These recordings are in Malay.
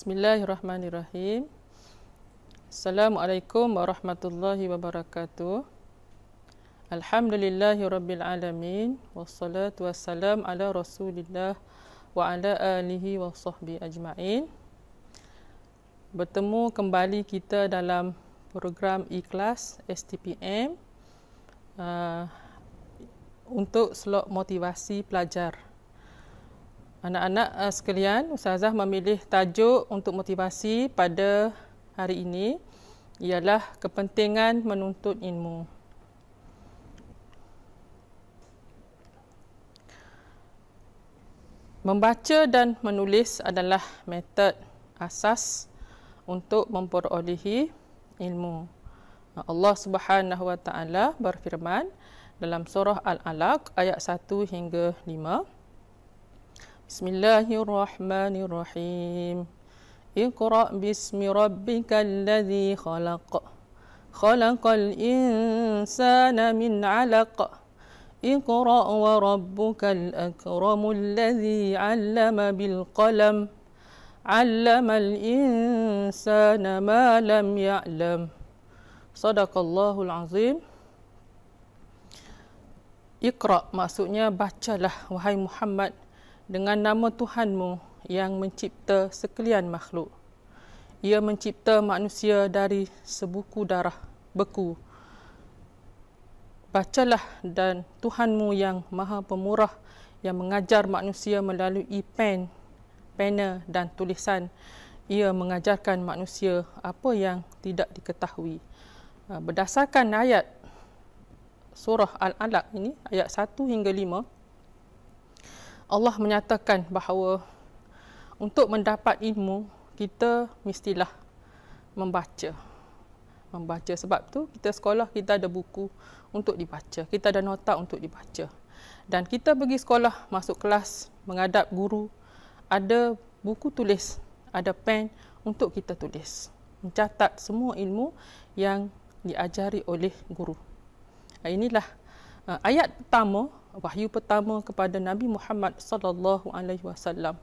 Bismillahirrahmanirrahim. Assalamualaikum warahmatullahi wabarakatuh. Alhamdulillahi rabbil alamin. Wassalatu wassalam ala rasulillah wa ala alihi wa sahbihi ajma'in. Bertemu kembali kita dalam program ikhlas STPM uh, untuk slot motivasi pelajar. Anak-anak eh, sekalian, Ustazah memilih tajuk untuk motivasi pada hari ini ialah kepentingan menuntut ilmu. Membaca dan menulis adalah metod asas untuk memperolehi ilmu. Allah Subhanahu Wa Taala berfirman dalam surah Al-Alaq ayat 1 hingga 5. بسم الله الرحمن الرحيم اقرا باسم ربك الذي خلق خلق الانسان من علق اقرا وربك الاكرم الذي علم بالقلم علم الانسان ما لم يعلم صدق الله العظيم اقرا maksudnya bacalah wahai Muhammad dengan nama Tuhanmu yang mencipta sekalian makhluk. Ia mencipta manusia dari sebuku darah beku. Bacalah dan Tuhanmu yang maha pemurah yang mengajar manusia melalui pen, pena dan tulisan. Ia mengajarkan manusia apa yang tidak diketahui. Berdasarkan ayat surah Al-Alaq ini, ayat 1 hingga 5, Allah menyatakan bahawa untuk mendapat ilmu kita mestilah membaca membaca sebab tu kita sekolah kita ada buku untuk dibaca kita ada nota untuk dibaca dan kita pergi sekolah masuk kelas menghadap guru ada buku tulis ada pen untuk kita tulis mencatat semua ilmu yang diajari oleh guru inilah uh, ayat pertama wahyu pertama kepada Nabi Muhammad sallallahu alaihi wasallam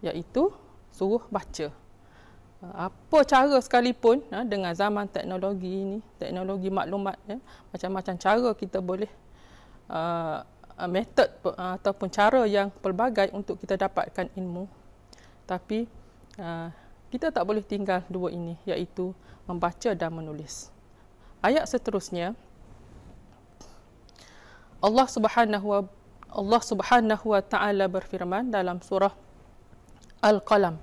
iaitu suruh baca. Apa cara sekalipun ha, dengan zaman teknologi ini, teknologi maklumat ya, macam-macam cara kita boleh uh, method ataupun cara yang pelbagai untuk kita dapatkan ilmu. Tapi uh, kita tak boleh tinggal dua ini iaitu membaca dan menulis. Ayat seterusnya Allah Subhanahu wa Allah Subhanahu wa taala berfirman dalam surah Al-Qalam.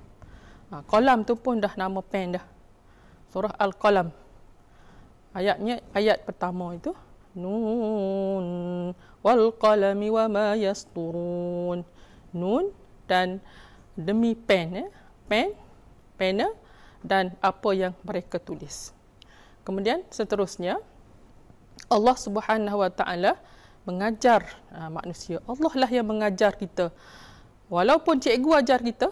Ha, Qalam tu pun dah nama pen dah. Surah Al-Qalam. Ayatnya ayat pertama itu nun wal qalami wa ma yasturun. Nun dan demi pen eh. Pen, pena dan apa yang mereka tulis. Kemudian seterusnya Allah Subhanahu wa taala mengajar uh, manusia. Allah lah yang mengajar kita. Walaupun cikgu ajar kita,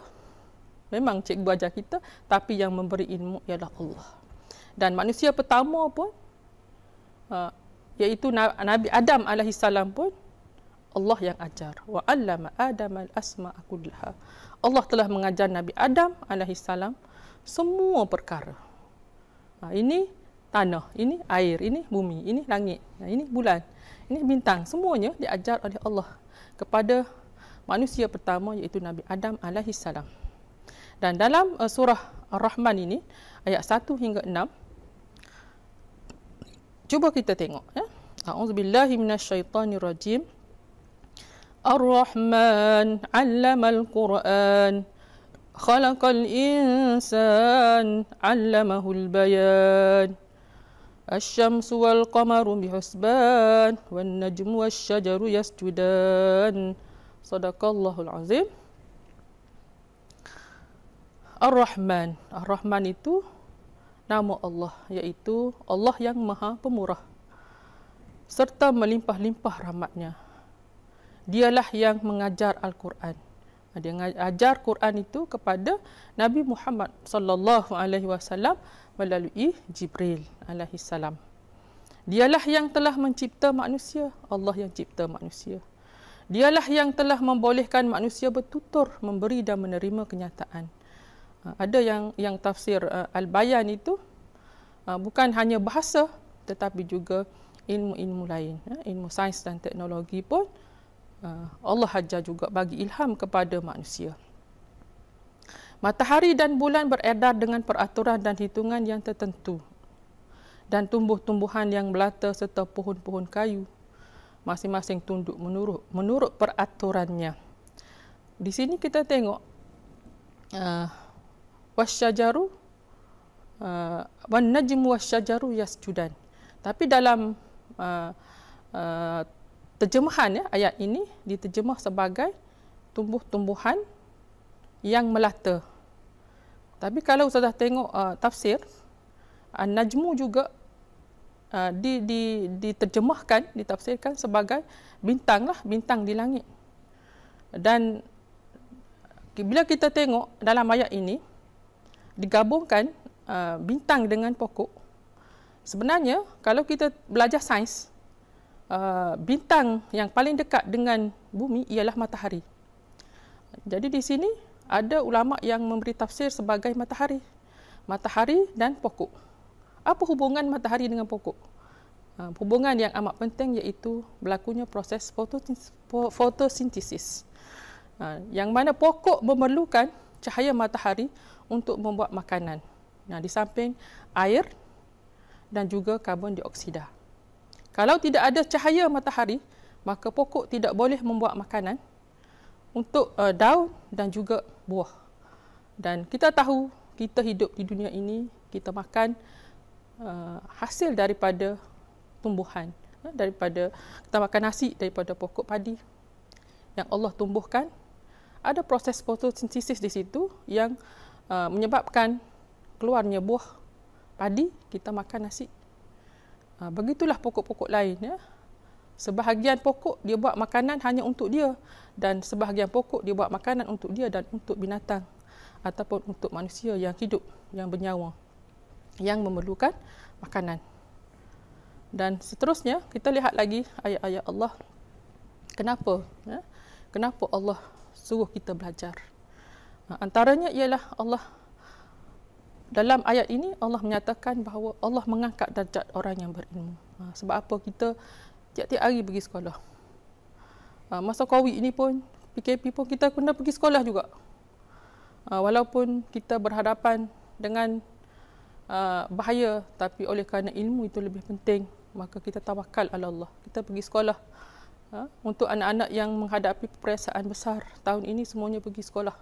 memang cikgu ajar kita, tapi yang memberi ilmu ialah Allah. Dan manusia pertama pun, uh, iaitu Nabi Adam alaihissalam pun, Allah yang ajar. Wa allama Adam al asma akulha. Allah telah mengajar Nabi Adam alaihissalam semua perkara. Ah, ini tanah, ini air, ini bumi, ini langit, ini bulan, ini bintang. Semuanya diajar oleh Allah kepada manusia pertama iaitu Nabi Adam alaihi salam. Dan dalam eh, surah Ar-Rahman ini ayat 1 hingga 6 cuba kita tengok ya. A'udzubillahi minasyaitonirrajim. Ar-Rahman 'allamal Qur'an. خلق الإنسان علمه Bayan. الشمس والقمر بحسبان والنجم والشجر يسجدان صدق الله العظيم الرحمن الرحمن itu nama Allah yaitu Allah yang maha pemurah serta melimpah-limpah rahmatnya dialah yang mengajar Al-Quran Ha, dia ajar Quran itu kepada Nabi Muhammad sallallahu alaihi wasallam melalui Jibril alaihi salam. Dialah yang telah mencipta manusia, Allah yang cipta manusia. Dialah yang telah membolehkan manusia bertutur, memberi dan menerima kenyataan. Ha, ada yang yang tafsir uh, Al-Bayan itu uh, bukan hanya bahasa tetapi juga ilmu-ilmu lain, ha, ilmu sains dan teknologi pun Ah, Allah hajar juga bagi ilham kepada manusia. Matahari dan bulan beredar dengan peraturan dan hitungan yang tertentu dan tumbuh-tumbuhan yang melata serta pohon-pohon kayu masing-masing tunduk menurut, menurut peraturannya. Di sini kita tengok uh, wasyajaru uh, wan najmu wasyajaru yasjudan. Tapi dalam uh, uh, terjemahan ya ayat ini diterjemah sebagai tumbuh-tumbuhan yang melata. Tapi kalau sudah tengok uh, tafsir uh, Najmu juga uh, di di diterjemahkan ditafsirkan sebagai bintang lah bintang di langit. Dan bila kita tengok dalam ayat ini digabungkan uh, bintang dengan pokok sebenarnya kalau kita belajar sains uh, bintang yang paling dekat dengan bumi ialah matahari. Jadi di sini ada ulama yang memberi tafsir sebagai matahari. Matahari dan pokok. Apa hubungan matahari dengan pokok? Uh, hubungan yang amat penting iaitu berlakunya proses fotosintesis. Uh, yang mana pokok memerlukan cahaya matahari untuk membuat makanan. Nah, di samping air dan juga karbon dioksida. Uh, kalau tidak ada cahaya matahari, maka pokok tidak boleh membuat makanan untuk uh, daun dan juga buah. Dan kita tahu kita hidup di dunia ini, kita makan uh, hasil daripada tumbuhan, eh, daripada kita makan nasi daripada pokok padi yang Allah tumbuhkan. Ada proses fotosintesis di situ yang uh, menyebabkan keluarnya buah padi, kita makan nasi Ha, begitulah pokok-pokok lain. Ya. Sebahagian pokok dia buat makanan hanya untuk dia. Dan sebahagian pokok dia buat makanan untuk dia dan untuk binatang. Ataupun untuk manusia yang hidup, yang bernyawa. Yang memerlukan makanan. Dan seterusnya, kita lihat lagi ayat-ayat Allah. Kenapa? Ya? Kenapa Allah suruh kita belajar? Ha, antaranya ialah Allah SWT dalam ayat ini Allah menyatakan bahawa Allah mengangkat darjat orang yang berilmu. Ha, sebab apa kita tiap-tiap hari pergi sekolah. Ha, masa COVID ini pun, PKP pun kita kena pergi sekolah juga. Ha, walaupun kita berhadapan dengan uh, bahaya tapi oleh kerana ilmu itu lebih penting maka kita tawakal ala Allah. Kita pergi sekolah. Ha, untuk anak-anak yang menghadapi perasaan besar tahun ini semuanya pergi sekolah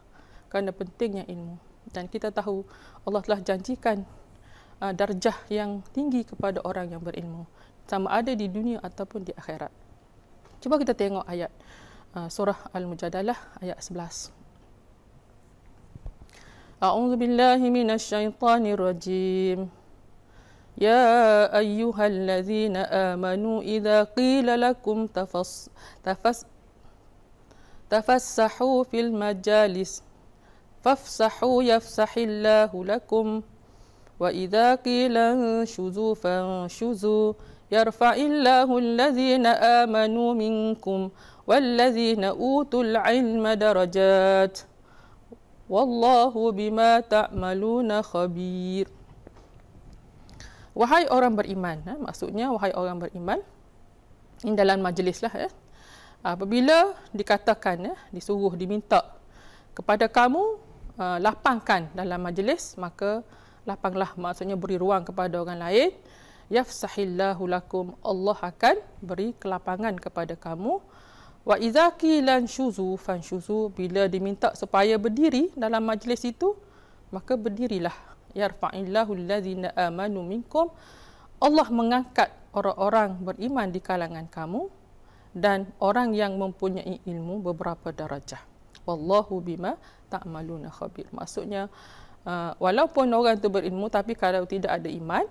kerana pentingnya ilmu dan kita tahu Allah telah janjikan uh, darjah yang tinggi kepada orang yang berilmu sama ada di dunia ataupun di akhirat. Cuba kita tengok ayat uh, surah Al-Mujadalah ayat 11. A'udzu billahi minasyaitonir rajim. Ya ayyuhalladzina amanu idza qila lakum tafass tafass tafassahu fil majalis فافسحوا يفسح الله لكم وإذا قيل انشزوا فانشزوا يرفع الله الذين آمنوا منكم والذين أوتوا العلم درجات والله بما تعملون خبير Wahai orang beriman, ha? maksudnya wahai orang beriman, ini dalam majlis lah. Eh? Apabila dikatakan, eh? disuruh, diminta kepada kamu uh, lapangkan dalam majlis maka lapanglah maksudnya beri ruang kepada orang lain yafsahillahu lakum Allah akan beri kelapangan kepada kamu wa idza qilan syuzu fanshuzu bila diminta supaya berdiri dalam majlis itu maka berdirilah yarfa'illahu allazina amanu minkum Allah mengangkat orang-orang beriman di kalangan kamu dan orang yang mempunyai ilmu beberapa darjah wallahu bima ta'maluna khabir maksudnya uh, walaupun orang itu berilmu tapi kalau tidak ada iman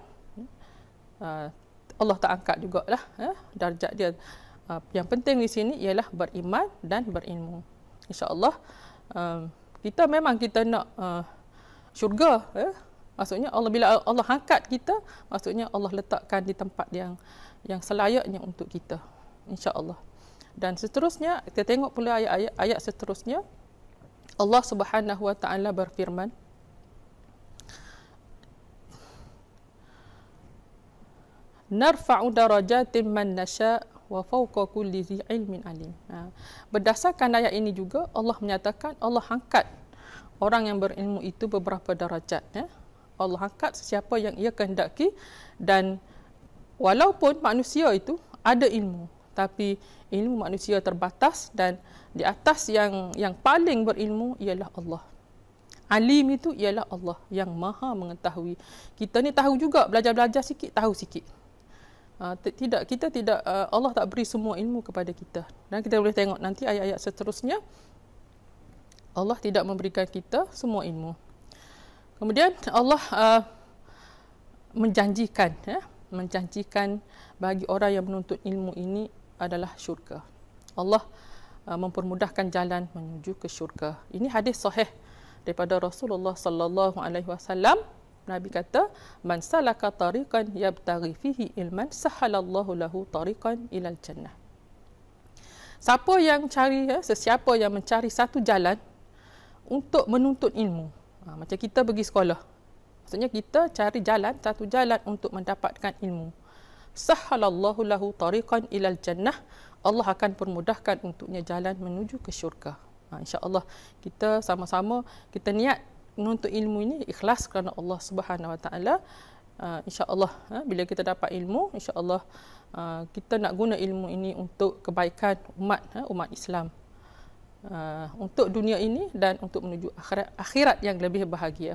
uh, Allah tak angkat juga lah. eh, darjat dia uh, yang penting di sini ialah beriman dan berilmu insyaallah uh, kita memang kita nak uh, syurga eh? maksudnya Allah bila Allah angkat kita maksudnya Allah letakkan di tempat yang yang selayaknya untuk kita insyaallah dan seterusnya kita tengok pula ayat-ayat ayat seterusnya Allah Subhanahu wa taala berfirman Narfa'u darajatin man nasha' wa fawqa kulli dhi 'ilmin 'alim. Ha. Berdasarkan ayat ini juga Allah menyatakan Allah angkat orang yang berilmu itu beberapa darajat ya. Allah angkat sesiapa yang ia kehendaki dan walaupun manusia itu ada ilmu tapi ilmu manusia terbatas dan di atas yang yang paling berilmu ialah Allah. Alim itu ialah Allah yang maha mengetahui. Kita ni tahu juga, belajar-belajar sikit, tahu sikit. Uh, tidak kita tidak uh, Allah tak beri semua ilmu kepada kita dan kita boleh tengok nanti ayat-ayat seterusnya Allah tidak memberikan kita semua ilmu kemudian Allah uh, menjanjikan ya menjanjikan bagi orang yang menuntut ilmu ini adalah syurga. Allah uh, mempermudahkan jalan menuju ke syurga. Ini hadis sahih daripada Rasulullah sallallahu alaihi wasallam. Nabi kata, "Man salaka tariqan yabtaghi fihi ilman, sahalallahu lahu tariqan al jannah." Siapa yang cari ya, sesiapa yang mencari satu jalan untuk menuntut ilmu. Ha, macam kita pergi sekolah. Maksudnya kita cari jalan, satu jalan untuk mendapatkan ilmu sahhalallahu lahu tariqan ilal jannah Allah akan permudahkan untuknya jalan menuju ke syurga ha, insyaallah kita sama-sama kita niat menuntut ilmu ini ikhlas kerana Allah Subhanahu wa taala ha, insyaallah ha, bila kita dapat ilmu insyaallah ha, kita nak guna ilmu ini untuk kebaikan umat ha, umat Islam ha, untuk dunia ini dan untuk menuju akhirat akhirat yang lebih bahagia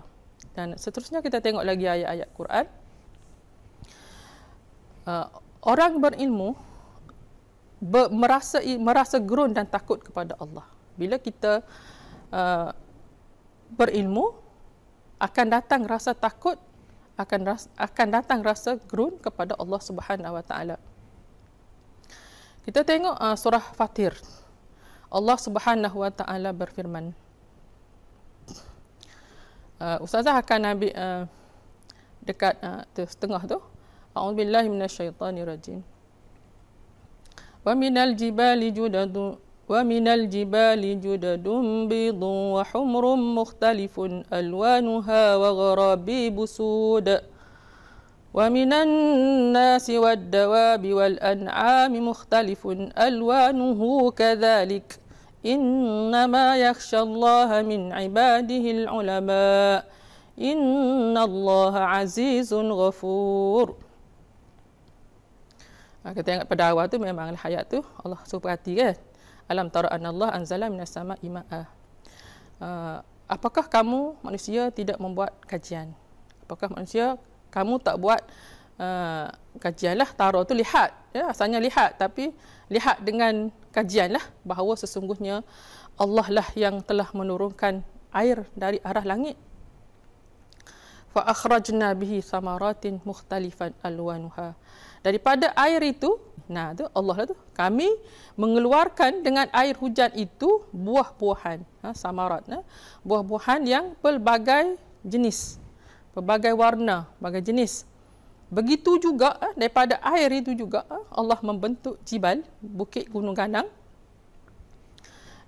dan seterusnya kita tengok lagi ayat-ayat Quran uh, orang berilmu ber, merasa merasa gerun dan takut kepada Allah. Bila kita uh, berilmu akan datang rasa takut akan ras, akan datang rasa gerun kepada Allah Subhanahu Wa Taala. Kita tengok uh, surah Fatir. Allah Subhanahu Wa Taala berfirman. Uh, Ustazah akan ambil uh, dekat uh, setengah tu أعوذ بالله من الشيطان الرجيم ومن الجبال جدد ومن الجبال جدد بيض وحمر مختلف ألوانها وغرابيب سود ومن الناس والدواب والأنعام مختلف ألوانه كذلك إنما يخشى الله من عباده العلماء إن الله عزيز غفور Ha, kita tengok pada awal tu memang hayat tu Allah suruh perhati kan. Alam tara anallahu anzala minas sama'i ma'a. Uh, ha, apakah kamu manusia tidak membuat kajian? Apakah manusia kamu tak buat uh, ha, kajianlah tara tu lihat ya asalnya lihat tapi lihat dengan kajianlah bahawa sesungguhnya Allah lah yang telah menurunkan air dari arah langit fa akhrajna bihi samaratin mukhtalifan alwanuha daripada air itu nah tu Allah lah tu kami mengeluarkan dengan air hujan itu buah-buahan ha, samarat ha, buah-buahan yang pelbagai jenis pelbagai warna pelbagai jenis begitu juga ha, daripada air itu juga ha, Allah membentuk jibal bukit gunung ganang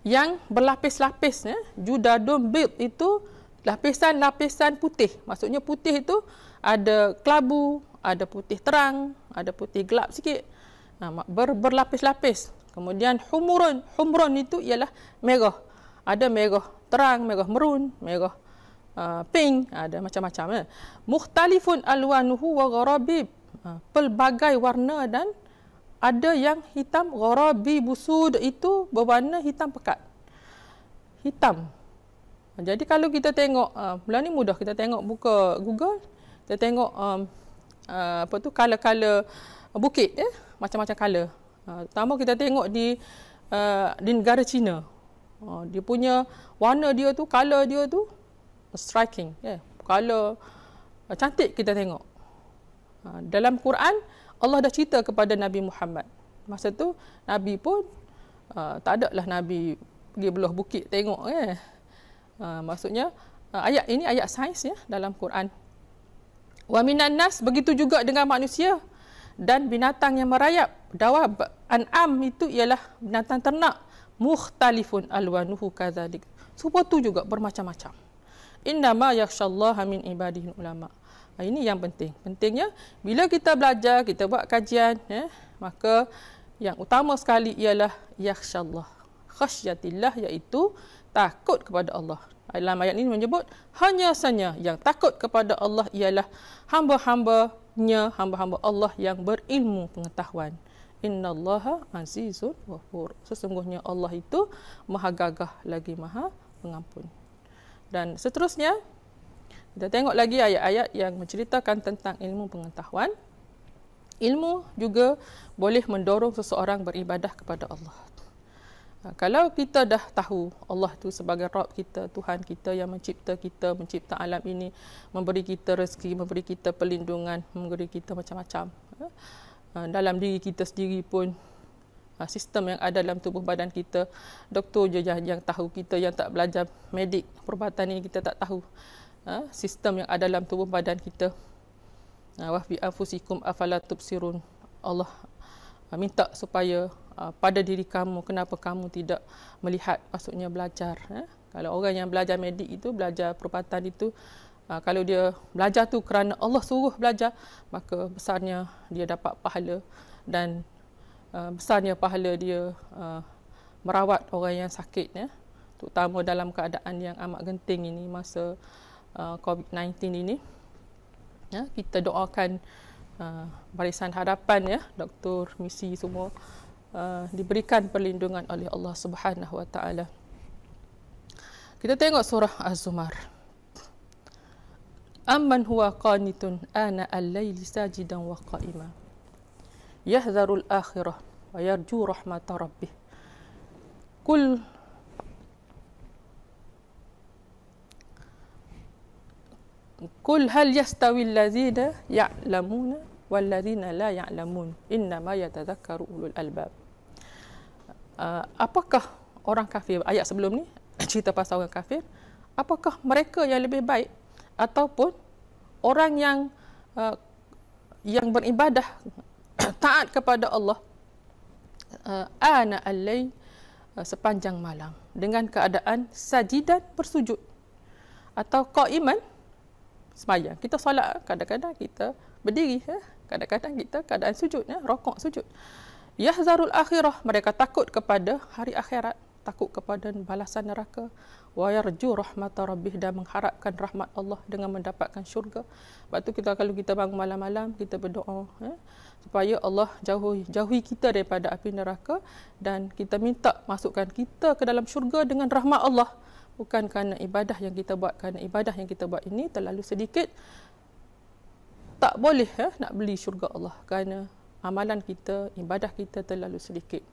yang berlapis-lapis ya eh, judadun bid itu lapisan-lapisan putih maksudnya putih itu ada kelabu ada putih terang ada putih gelap sikit ha, ber, berlapis-lapis kemudian humurun humurun itu ialah merah ada merah terang merah merun merah uh, pink ha, ada macam-macam eh. mukhtalifun alwanuhu wa gharabib ha, pelbagai warna dan ada yang hitam gharabi busud itu berwarna hitam pekat hitam jadi kalau kita tengok uh, bulan ni mudah kita tengok buka Google kita tengok um, uh, apa tu kala-kala bukit ya eh? macam-macam kala. Uh, ah, Tambah kita tengok di uh, di negara China. Uh, dia punya warna dia tu, kala dia tu striking ya. Yeah? Kala uh, cantik kita tengok. Uh, dalam Quran Allah dah cerita kepada Nabi Muhammad. Masa tu Nabi pun uh, tak ada lah Nabi pergi belah bukit tengok ya. Yeah? Uh, maksudnya uh, ayat ini ayat sains ya dalam Quran. Wa minan nas begitu juga dengan manusia dan binatang yang merayap. Dawab an'am itu ialah binatang ternak. Mukhtalifun alwanuhu kadzalik. Supaya tu juga bermacam-macam. Innama yakhshallaha min ibadihi ulama. Ah, ini yang penting. Pentingnya bila kita belajar, kita buat kajian, ya, maka yang utama sekali ialah yakhshallah. Khasyatillah iaitu takut kepada Allah dalam ayat ini menyebut hanya sahaja yang takut kepada Allah ialah hamba-hambanya hamba-hamba Allah yang berilmu pengetahuan Inna Allah azizun wafur. Sesungguhnya Allah itu maha gagah lagi maha pengampun. Dan seterusnya, kita tengok lagi ayat-ayat yang menceritakan tentang ilmu pengetahuan. Ilmu juga boleh mendorong seseorang beribadah kepada Allah. Ha, kalau kita dah tahu Allah tu sebagai Rabb kita, Tuhan kita yang mencipta kita, mencipta alam ini, memberi kita rezeki, memberi kita perlindungan, memberi kita macam-macam. Ha, ha, dalam diri kita sendiri pun sistem yang ada dalam tubuh badan kita, doktor je yang, yang tahu kita yang tak belajar medik, perubatan ini kita tak tahu. Sistem yang ada dalam tubuh badan kita. Wa fi Allah minta supaya Uh, pada diri kamu kenapa kamu tidak melihat maksudnya belajar eh? kalau orang yang belajar medik itu belajar perubatan itu uh, kalau dia belajar tu kerana Allah suruh belajar maka besarnya dia dapat pahala dan uh, besarnya pahala dia uh, merawat orang yang sakit ya eh? terutama dalam keadaan yang amat genting ini masa uh, COVID-19 ini ya kita doakan uh, barisan harapan ya doktor misi semua Uh, diberikan perlindungan oleh Allah Subhanahu Wa Taala. Kita tengok surah Az-Zumar. Amman huwa qanitun ana al lail sajidan wa qa'ima. Yahzaru al-akhirah wa yarju rahmata rabbih. Kul Kul hal yastawi allazina ya'lamuna wal ladzina la ya'lamun innama yatadhakkaru ulul albab uh, apakah orang kafir ayat sebelum ni cerita pasal orang kafir apakah mereka yang lebih baik ataupun orang yang uh, yang beribadah taat kepada Allah uh, ana allai uh, sepanjang malam dengan keadaan sajidan bersujud atau qaiman semayang kita solat kadang-kadang kita berdiri ya kadang-kadang kita keadaan sujud ya rokok sujud uh, Yahzarul akhirah, mereka takut kepada hari akhirat, takut kepada balasan neraka. Wa yarju rahmata rabbih dan mengharapkan rahmat Allah dengan mendapatkan syurga. Sebab tu kita kalau kita bangun malam-malam, kita berdoa ya, supaya Allah jauhi, jauhi kita daripada api neraka dan kita minta masukkan kita ke dalam syurga dengan rahmat Allah. Bukan kerana ibadah yang kita buat, kerana ibadah yang kita buat ini terlalu sedikit, tak boleh ya, nak beli syurga Allah kerana amalan kita, ibadah kita terlalu sedikit.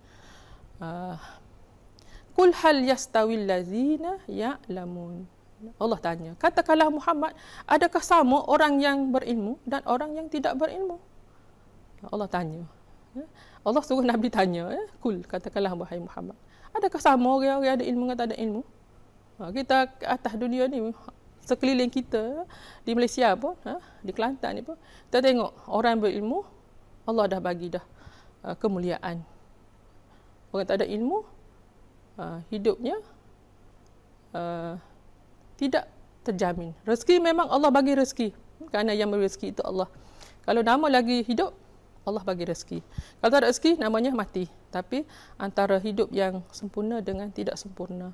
Ah, kul hal yastawil lazina ya'lamun. Allah tanya, katakanlah Muhammad, adakah sama orang yang berilmu dan orang yang tidak berilmu? Allah tanya. Eh? Allah suruh Nabi tanya, eh, kul katakanlah wahai Muhammad, adakah sama orang yang ada ilmu dengan tak ada ilmu? Ah, kita ke atas dunia ni, sekeliling kita di Malaysia pun, ah, di Kelantan ni pun, kita tengok orang berilmu Allah dah bagi dah uh, kemuliaan. Orang tak ada ilmu uh, hidupnya uh, tidak terjamin. Rezeki memang Allah bagi rezeki. Kerana yang memberi rezeki itu Allah. Kalau nama lagi hidup, Allah bagi rezeki. Kalau tak ada rezeki, namanya mati. Tapi antara hidup yang sempurna dengan tidak sempurna.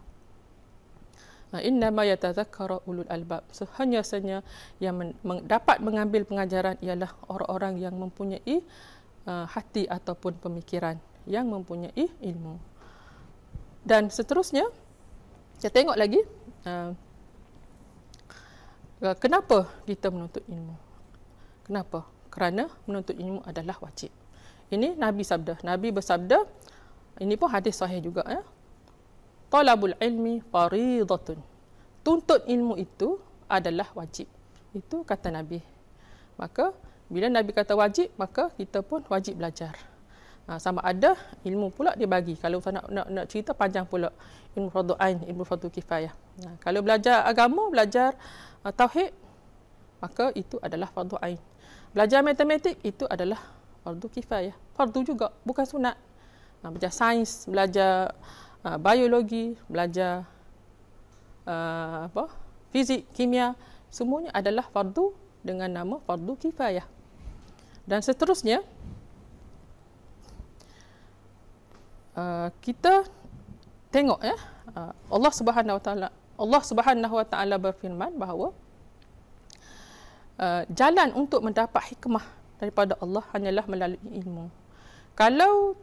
Ha, innama yatadhakkaru ulul albab sehanyasanya yang men, men, dapat mengambil pengajaran ialah orang-orang yang mempunyai uh, hati ataupun pemikiran yang mempunyai ilmu dan seterusnya kita tengok lagi uh, kenapa kita menuntut ilmu kenapa kerana menuntut ilmu adalah wajib ini nabi sabda nabi bersabda ini pun hadis sahih juga eh? talabul ilmi faridatun. Tuntut ilmu itu adalah wajib. Itu kata Nabi. Maka bila Nabi kata wajib, maka kita pun wajib belajar. Ha, sama ada ilmu pula dia bagi. Kalau saya nak, nak, nak cerita panjang pula ilmu fardu ain, ilmu fardu kifayah. Ha, kalau belajar agama, belajar uh, tauhid, maka itu adalah fardu ain. Belajar matematik itu adalah fardu kifayah. Fardu juga, bukan sunat. Ha, belajar sains, belajar uh, biologi, belajar uh, apa? fizik, kimia, semuanya adalah fardu dengan nama fardu kifayah. Dan seterusnya, uh, kita tengok ya, uh, Allah Subhanahu Wa Taala Allah Subhanahu Wa Taala berfirman bahawa uh, jalan untuk mendapat hikmah daripada Allah hanyalah melalui ilmu. Kalau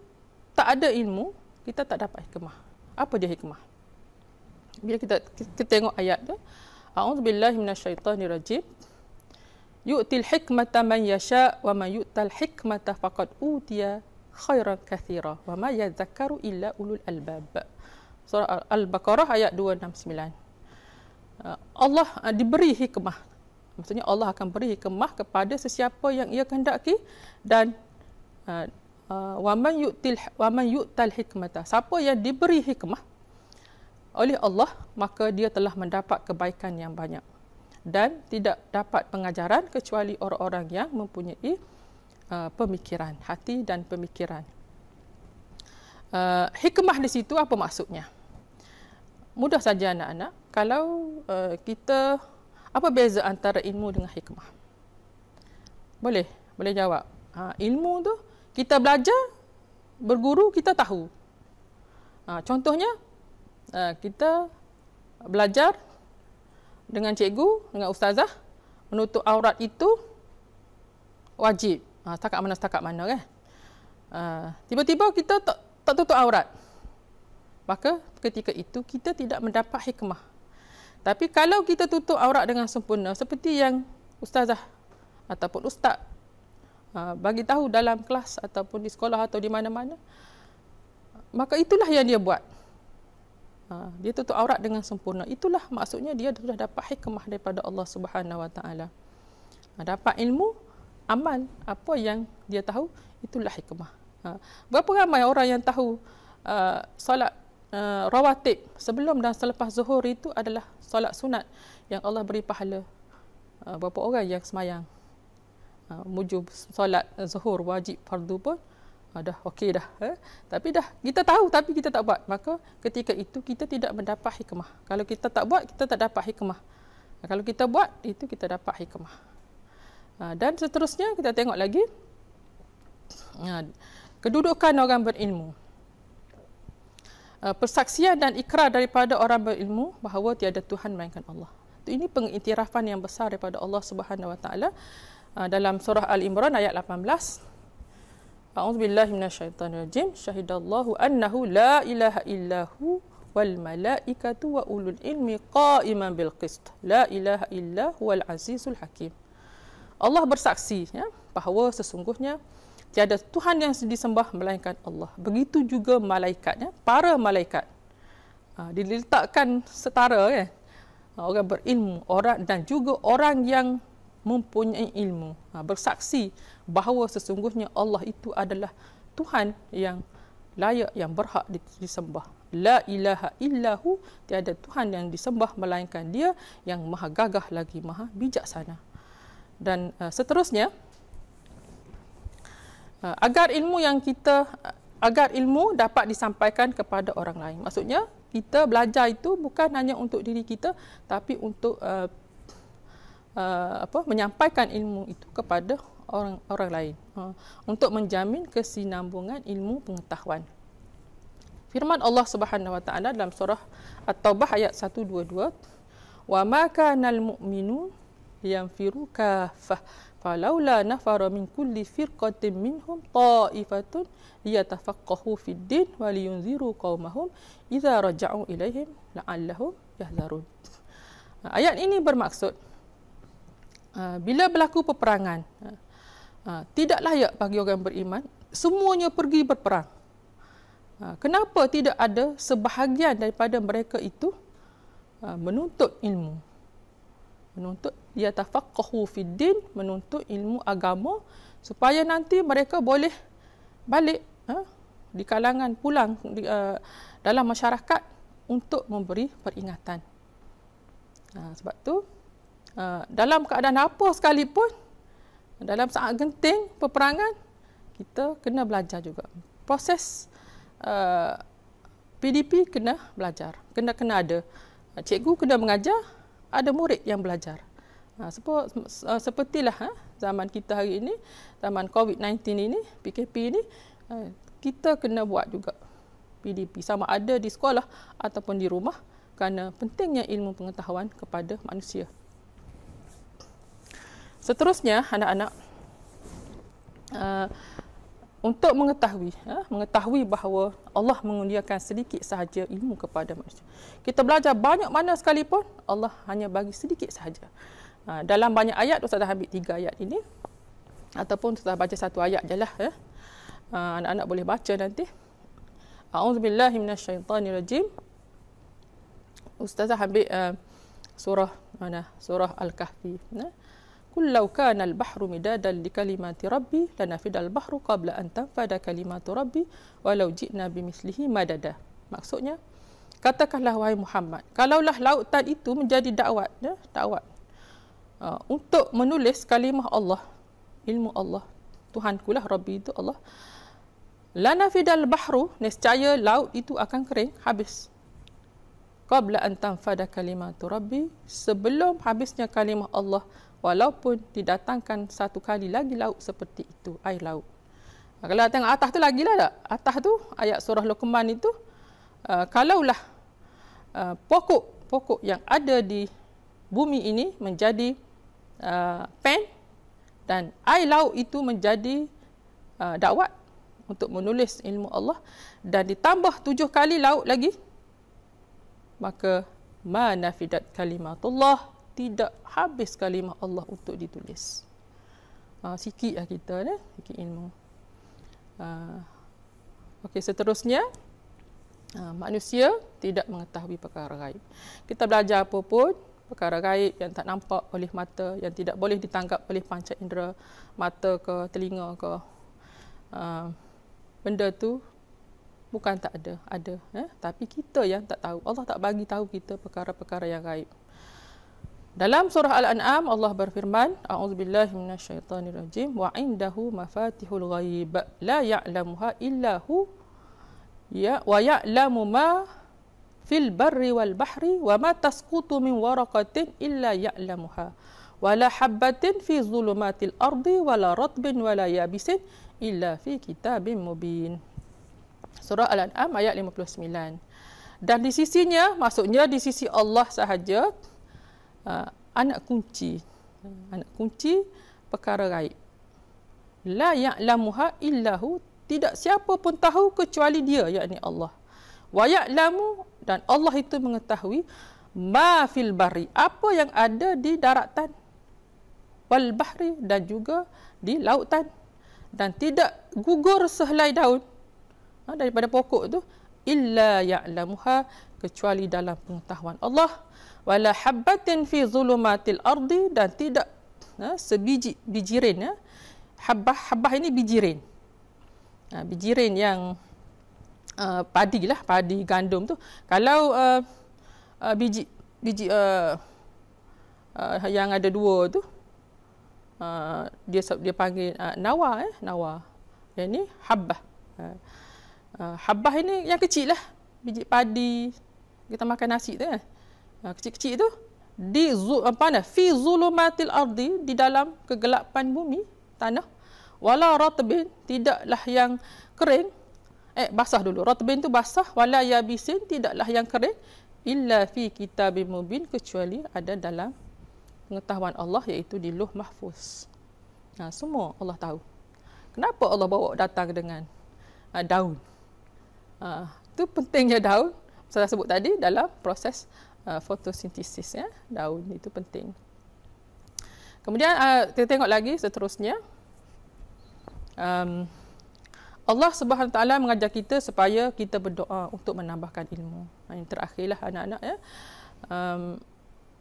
tak ada ilmu, kita tak dapat hikmah apa dia hikmah bila kita kita tengok ayat tu a'udzubillahi minasyaitonirrajim yu'til hikmata man yasha wa man yu'tal hikmata faqad utiya khairan kathira wa ma yadhakkaru illa ulul albab surah al-baqarah ayat 269 uh, Allah uh, diberi hikmah maksudnya Allah akan beri hikmah kepada sesiapa yang ia kehendaki dan uh, Ah, waman yu'til waman yu'tal hikmata siapa yang diberi hikmah oleh Allah maka dia telah mendapat kebaikan yang banyak dan tidak dapat pengajaran kecuali orang-orang yang mempunyai uh, pemikiran hati dan pemikiran uh, hikmah di situ apa maksudnya mudah saja anak-anak kalau uh, kita apa beza antara ilmu dengan hikmah boleh boleh jawab ha, ilmu tu kita belajar berguru kita tahu. Ha, contohnya ha, kita belajar dengan cikgu dengan ustazah menutup aurat itu wajib. Ha, setakat mana setakat mana kan? Ha, tiba-tiba kita tak, tak tutup aurat. Maka ketika itu kita tidak mendapat hikmah. Tapi kalau kita tutup aurat dengan sempurna seperti yang ustazah ataupun ustaz Ha, bagi tahu dalam kelas ataupun di sekolah atau di mana-mana maka itulah yang dia buat ha, dia tutup aurat dengan sempurna itulah maksudnya dia sudah dapat hikmah daripada Allah Subhanahu wa taala ha, dapat ilmu aman. apa yang dia tahu itulah hikmah berapa ramai orang yang tahu solat rawatib sebelum dan selepas zuhur itu adalah solat sunat yang Allah beri pahala uh, berapa orang yang semayang Ah, mujub solat eh, zuhur wajib fardu pun uh, dah okey dah eh? tapi dah kita tahu tapi kita tak buat maka ketika itu kita tidak mendapat hikmah kalau kita tak buat kita tak dapat hikmah ah, kalau kita buat itu kita dapat hikmah uh, dan seterusnya kita tengok lagi uh, kedudukan orang berilmu uh, persaksian dan ikrar daripada orang berilmu bahawa tiada tuhan melainkan Allah ini pengiktirafan yang besar daripada Allah Subhanahu Wa Taala Ah, dalam surah Al Imran ayat 18. A'udzu billahi minasyaitonir rajim. Allah, Anhu la ilaha illahu wal malaikatu wa ulul ilmi qa'iman bil qist. La ilaha illahu wal azizul hakim. Allah bersaksi ya, bahawa sesungguhnya tiada tuhan yang disembah melainkan Allah. Begitu juga malaikatnya, para malaikat. Ha, diletakkan setara Ya, orang berilmu, orang dan juga orang yang mempunyai ilmu ha, bersaksi bahawa sesungguhnya Allah itu adalah Tuhan yang layak yang berhak disembah la ilaha illahu tiada tuhan yang disembah melainkan dia yang maha gagah lagi maha bijaksana dan uh, seterusnya uh, agar ilmu yang kita uh, agar ilmu dapat disampaikan kepada orang lain maksudnya kita belajar itu bukan hanya untuk diri kita tapi untuk uh, uh, apa menyampaikan ilmu itu kepada orang orang lain uh, untuk menjamin kesinambungan ilmu pengetahuan firman Allah Subhanahu wa taala dalam surah at-taubah ayat 122 wa ma kanal mu'minun yanfiru kafah falaula nafara min kulli firqatin minhum ta'ifatun liyatafaqahu fid din wa liyunziru qaumahum idza raja'u ilaihim la'allahum yahzarun ha, ayat ini bermaksud Ha, bila berlaku peperangan, ha, ha, tidak layak bagi orang yang beriman, semuanya pergi berperang. Kenapa tidak ada sebahagian daripada mereka itu menuntut ilmu? Menuntut yatafaqahu fid din, menuntut ilmu agama supaya nanti mereka boleh balik di kalangan pulang dalam masyarakat untuk memberi peringatan. Nah, sebab tu Ha, dalam keadaan apa sekalipun, dalam saat genting peperangan, kita kena belajar juga. Proses uh, ha, PDP kena belajar. Kena kena ada cikgu kena mengajar, ada murid yang belajar. Ha, sep- se- ha, sepertilah ha, zaman kita hari ini, zaman COVID-19 ini, PKP ini, uh, kita kena buat juga PDP. Sama ada di sekolah ataupun di rumah kerana pentingnya ilmu pengetahuan kepada manusia. Seterusnya, anak-anak, uh, untuk mengetahui, uh, mengetahui bahawa Allah mengundiakan sedikit sahaja ilmu kepada manusia. Kita belajar banyak mana sekalipun, Allah hanya bagi sedikit sahaja. Uh, dalam banyak ayat, Ustaz dah ambil tiga ayat ini. Ataupun Ustaz baca satu ayat je lah. Uh, anak-anak boleh baca nanti. A'udzubillahiminasyaitanirajim. Ustazah eh, ambil uh, surah mana? Surah Al-Kahfi. Nah? Ya. قل لو كان البحر مدادا لكلمات ربي لنفد البحر قبل أن تنفد كلمات ربي ولو جئنا بمثله مددا maksudnya katakanlah wahai Muhammad kalaulah lautan itu menjadi dakwat ya dakwat uh, untuk menulis kalimah Allah ilmu Allah Tuhankulah Rabbi itu Allah lanafidal bahru nescaya laut itu akan kering habis qabla an tanfada kalimatu rabbi sebelum habisnya kalimah Allah walaupun didatangkan satu kali lagi lauk seperti itu air lauk. Ah, kalau tengok atas tu lagi lah tak atas tu ayat surah luqman itu uh, kalaulah uh, pokok pokok yang ada di bumi ini menjadi uh, pen dan air lauk itu menjadi uh, dakwat untuk menulis ilmu Allah dan ditambah tujuh kali lauk lagi maka mana kalimat Allah tidak habis kalimat Allah untuk ditulis. Ha, sikit lah kita ni, sikit ilmu. Ha, Okey, seterusnya, ha, manusia tidak mengetahui perkara gaib. Kita belajar apa pun, perkara gaib yang tak nampak oleh mata, yang tidak boleh ditangkap oleh panca indera, mata ke telinga ke, ha, benda tu Bukan tak ada, ada. Eh? Tapi kita yang tak tahu. Allah tak bagi tahu kita perkara-perkara yang gaib. Dalam surah Al-An'am, Allah berfirman, A'udzubillahi minasyaitanirrajim, wa indahu mafatihul ghaib, la ya'lamuha illa hu, ya, wa ya'lamu ma fil barri wal bahri, wa ma tasqutu min warakatin illa ya'lamuha, wa la habbatin fi zulumatil ardi, wa la ratbin, wa la yabisin, illa fi kitabin mubin. Surah Al-An'am ayat 59. Dan di sisinya, maksudnya di sisi Allah sahaja, uh, anak kunci. Anak kunci perkara gaib. La ya'lamuha illahu tidak siapa pun tahu kecuali dia, yakni Allah. Wa ya'lamu dan Allah itu mengetahui ma fil bari, apa yang ada di daratan wal bahri dan juga di lautan dan tidak gugur sehelai daun ha, daripada pokok tu illa ya'lamuha kecuali dalam pengetahuan Allah wala habbatin fi zulumatil ardi dan tidak ha, sebiji bijirin ya ah. habah-habah ini bijirin ha, bijirin yang uh, padi lah padi gandum tu kalau uh, uh, biji biji uh, uh, yang ada dua tu uh, dia dia panggil uh, nawa eh nawa yang ni habbah uh, uh, habah ini yang kecil lah biji padi kita makan nasi tu kan uh, kecil-kecil tu di apa nah fi zulumatil ardi di dalam kegelapan bumi tanah wala ratbin tidaklah yang kering eh basah dulu ratbin tu basah wala yabisin tidaklah yang kering illa fi kitabim mubin kecuali ada dalam pengetahuan Allah iaitu di Luh Mahfuz. Nah, semua Allah tahu. Kenapa Allah bawa datang dengan uh, daun? Ah, itu pentingnya daun saya sebut tadi dalam proses uh, fotosintesis ya daun itu penting kemudian uh, kita tengok lagi seterusnya um, Allah Subhanahu Wa Taala mengajar kita supaya kita berdoa untuk menambahkan ilmu yang terakhirlah anak-anak ya um,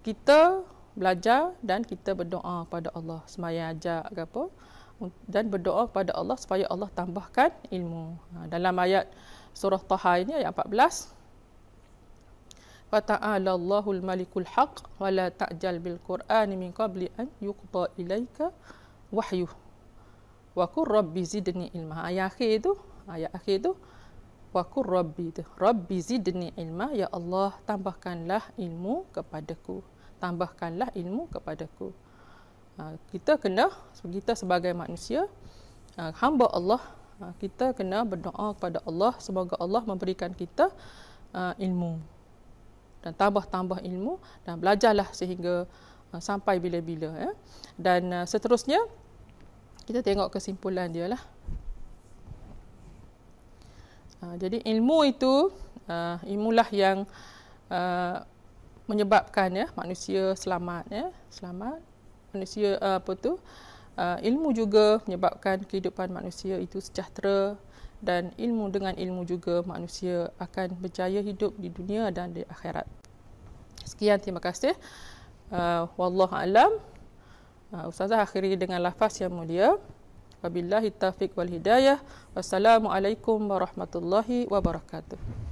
kita belajar dan kita berdoa kepada Allah semaya ajak ke apa dan berdoa kepada Allah supaya Allah tambahkan ilmu dalam ayat surah Taha ini ayat 14 Wa ta'ala Allahul Malikul Haq wa la ta'jal bil Qur'ani min qabli an yuqta ilaika wahyu. Wa qur rabbi zidni ilma. Ayat akhir itu, ayat akhir itu wa qur rabbi itu. Rabbi zidni ilma ya Allah tambahkanlah ilmu kepadaku. Tambahkanlah ilmu kepadaku. Ah, kita kena kita sebagai manusia ah, hamba Allah Ha, kita kena berdoa kepada Allah semoga Allah memberikan kita uh, ilmu dan tambah-tambah ilmu dan belajarlah sehingga uh, sampai bila-bila ya dan uh, seterusnya kita tengok kesimpulan dia lah uh, jadi ilmu itu uh, ilmulah yang uh, menyebabkan ya manusia selamat ya selamat manusia uh, apa tu uh, uh, ilmu juga menyebabkan kehidupan manusia itu sejahtera dan ilmu dengan ilmu juga manusia akan berjaya hidup di dunia dan di akhirat. Sekian terima kasih. Uh, wallahu alam. Uh, Ustazah akhiri dengan lafaz yang mulia. Wabillahi taufik wal hidayah. Wassalamualaikum warahmatullahi wabarakatuh.